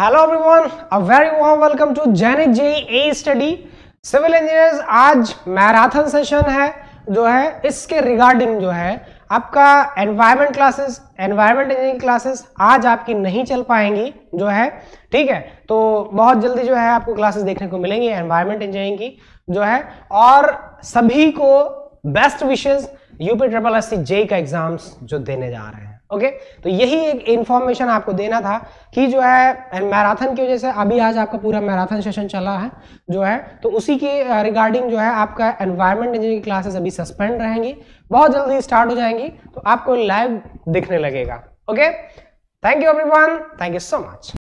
hello everyone a very warm welcome to जैनिक J A study civil engineers आज marathon session है जो है इसके रिगार्डिंग जो है आपका environment classes environment engineering classes आज आपकी नहीं चल पाएंगी जो है ठीक है तो बहुत जल्दी जो है आपको क्लासेस देखने को मिलेंगी एनवायरमेंट इंजीनियरिंग की जो है और सभी को best wishes UP triple S C J का एग्जाम्स जो देने जा रहे हैं ओके तो यही एक इन्फॉर्मेशन आपको देना था कि जो है मैराथन की वजह से अभी आज आपका पूरा मैराथन सेशन चला है जो है तो उसी के रिगार्डिंग जो है आपका एनवायरमेंट इंजीनियरिंग क्लासेस अभी सस्पेंड रहेंगी बहुत जल्दी स्टार्ट हो जाएंगी तो आपको लाइव दिखने लगेगा okay thank you everyone thank you so much